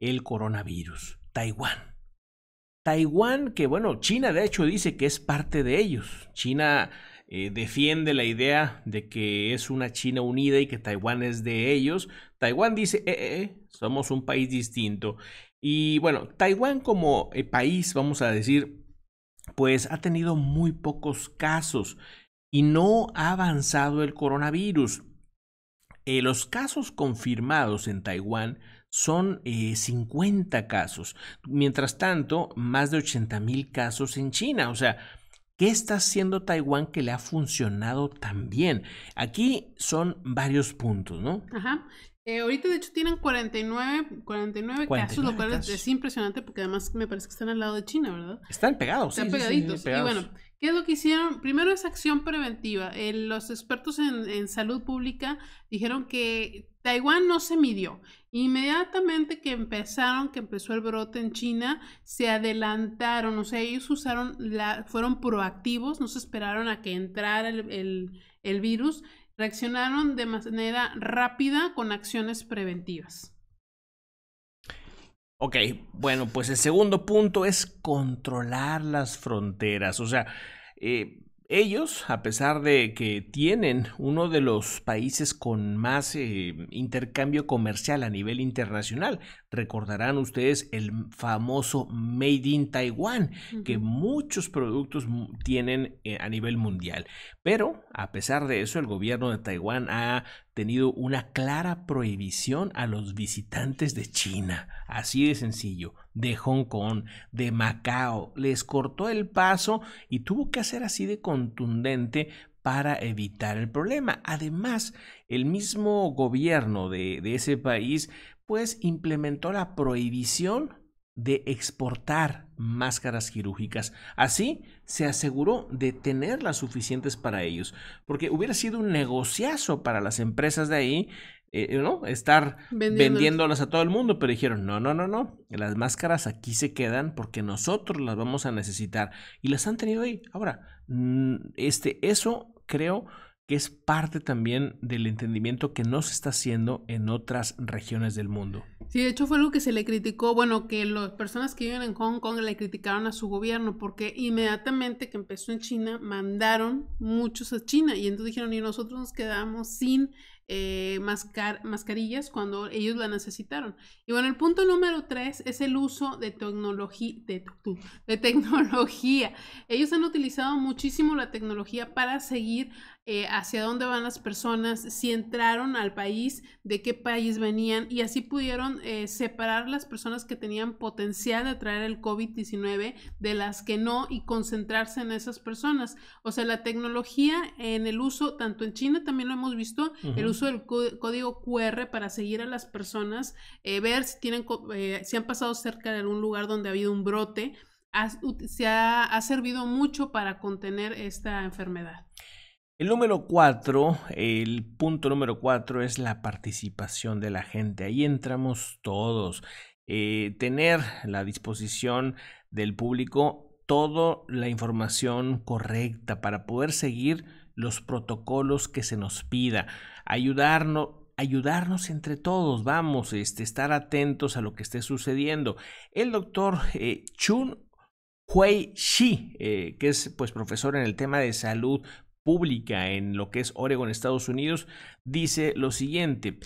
el coronavirus. Taiwán. Taiwán, que bueno, China de hecho dice que es parte de ellos. China eh, defiende la idea de que es una China unida y que Taiwán es de ellos. Taiwán dice, eh, eh, eh somos un país distinto. Y bueno, Taiwán como país, vamos a decir, pues ha tenido muy pocos casos y no ha avanzado el coronavirus. los casos confirmados en Taiwán son 50 eh, casos. Mientras tanto, más de 80 mil casos en China. O sea, ¿Qué está haciendo Taiwán que le ha funcionado tan bien? Aquí son varios puntos, ¿no? Ajá. Eh, ahorita de hecho tienen 49, 49, casos, lo cual Es, impresionante porque además me parece que están al lado de China, ¿verdad? Están pegados. Están pegaditos. Y bueno, ¿qué es lo que hicieron? Primero es acción preventiva. Eh, los expertos en, salud pública dijeron que Taiwán no se midió. Inmediatamente que empezaron, que empezó el brote en China, se adelantaron, o sea, ellos usaron, la, fueron proactivos, no se esperaron a que entrara el virus reaccionaron de manera rápida con acciones preventivas. Ok, bueno, pues el segundo punto es controlar las fronteras. O sea, eh, ellos, a pesar de que tienen uno de los países con más eh, intercambio comercial a nivel internacional, recordarán ustedes el famoso Made in Taiwan, que muchos productos tienen eh, a nivel mundial. Pero, a pesar de eso, el gobierno de Taiwán ha tenido una clara prohibición a los visitantes de China. Así de sencillo, de Hong Kong, de Macao. Les cortó el paso y tuvo que hacer así de contundente para evitar el problema. Además, el mismo gobierno de, de ese país pues implementó la prohibición de exportar máscaras quirúrgicas. Así se aseguró de tenerlas suficientes para ellos, porque hubiera sido un negociazo para las empresas de ahí, eh, ¿no? Estar vendiéndolas a todo el mundo, pero dijeron, no, no, no, no, las máscaras aquí se quedan porque nosotros las vamos a necesitar y las han tenido ahí. Ahora, mm, este, eso creo que es parte también del entendimiento que no se está haciendo en otras regiones del mundo. Sí, de hecho fue algo que se le criticó, bueno, que las personas que viven en Hong Kong le criticaron a su gobierno porque inmediatamente que empezó en China mandaron muchos a China y entonces dijeron, y nosotros nos quedamos sin eh, mascar mascarillas cuando ellos la necesitaron. Y bueno, el punto número tres es el uso de, de, de tecnología. Ellos han utilizado muchísimo la tecnología para seguir eh, hacia dónde van las personas, si entraron al país, de qué país venían y así pudieron eh, separar las personas que tenían potencial de traer el COVID-19 de las que no y concentrarse en esas personas. O sea, la tecnología en el uso, tanto en China también lo hemos visto, el uso el código QR para seguir a las personas, eh, ver si, tienen, eh, si han pasado cerca de algún lugar donde ha habido un brote, ha, se ha, servido mucho para contener esta enfermedad. El número cuatro, el punto número cuatro es la participación de la gente. Ahí entramos todos. Eh, tener la disposición del público toda la información correcta para poder seguir los protocolos que se nos pida, ayudarnos, ayudarnos entre todos, vamos, este, estar atentos a lo que esté sucediendo. El doctor eh, Chun Hui Shi, eh, que es pues profesor en el tema de salud pública en lo que es Oregon, Estados Unidos, dice lo siguiente.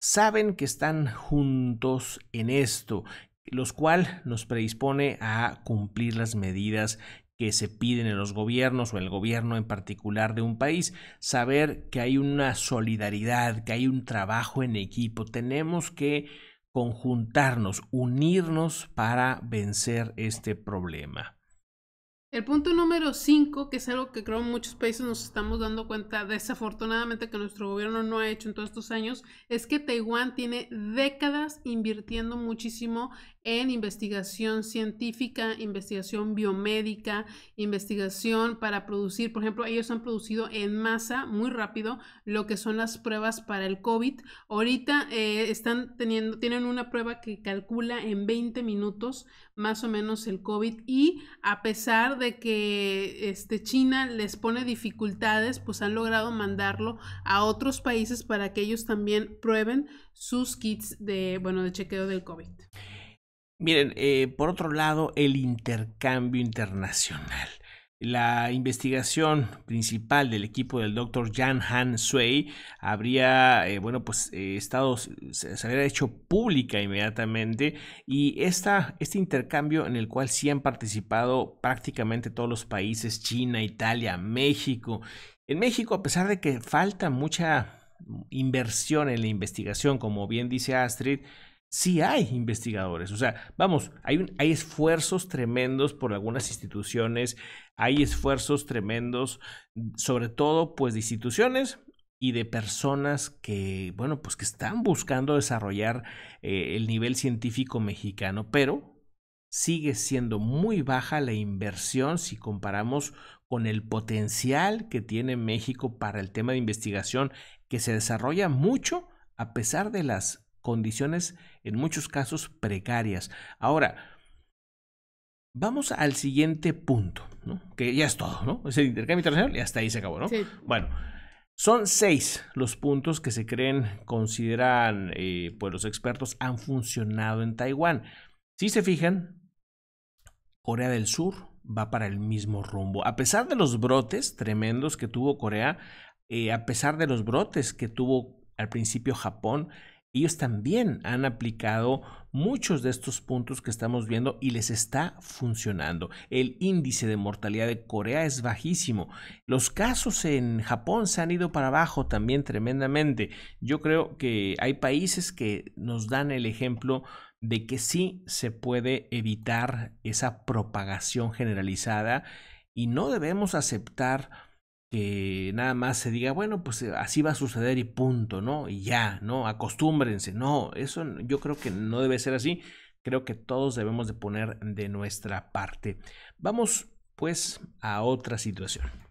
Saben que están juntos en esto, los cual nos predispone a cumplir las medidas que se piden en los gobiernos o el gobierno en particular de un país, saber que hay una solidaridad, que hay un trabajo en equipo, tenemos que conjuntarnos, unirnos para vencer este problema. El punto número cinco, que es algo que creo muchos países nos estamos dando cuenta desafortunadamente que nuestro gobierno no ha hecho en todos estos años, es que Taiwán tiene décadas invirtiendo muchísimo en investigación científica, investigación biomédica, investigación para producir, por ejemplo, ellos han producido en masa muy rápido lo que son las pruebas para el COVID. Ahorita eh, están teniendo, tienen una prueba que calcula en 20 minutos más o menos el COVID y a pesar de que este, China les pone dificultades, pues han logrado mandarlo a otros países para que ellos también prueben sus kits de, bueno, de chequeo del COVID. Miren, eh, por otro lado, el intercambio internacional. La investigación principal del equipo del doctor Jan Han Sui habría, eh, bueno, pues eh, estado, se, habría hecho pública inmediatamente y esta, este intercambio en el cual sí han participado prácticamente todos los países, China, Italia, México. En México, a pesar de que falta mucha inversión en la investigación, como bien dice Astrid, sí hay investigadores. O sea, vamos, hay, hay esfuerzos tremendos por algunas instituciones, hay esfuerzos tremendos, sobre todo, pues, de instituciones y de personas que, bueno, pues que están buscando desarrollar eh, el nivel científico mexicano, pero sigue siendo muy baja la inversión si comparamos con el potencial que tiene México para el tema de investigación, que se desarrolla mucho a pesar de las condiciones en muchos casos precarias. Ahora, Vamos al siguiente punto, que ya es todo, ¿no? Es el intercambio internacional y hasta ahí se acabó, ¿no? Bueno, son seis los puntos que se creen, consideran, eh, pues los expertos han funcionado en Taiwán. Si se fijan, Corea del Sur va para el mismo rumbo. A pesar de los brotes tremendos que tuvo Corea, eh, a pesar de los brotes que tuvo al principio Japón, ellos también han aplicado muchos de estos puntos que estamos viendo y les está funcionando. El índice de mortalidad de Corea es bajísimo. Los casos en Japón se han ido para abajo también tremendamente. Yo creo que hay países que nos dan el ejemplo de que sí se puede evitar esa propagación generalizada y no debemos aceptar que nada más se diga, bueno, pues eh, así va a suceder y punto, ¿no? Y ya, ¿no? Acostúmbrense. No, eso yo creo que no debe ser así. Creo que todos debemos de poner de nuestra parte. Vamos pues a otra situación.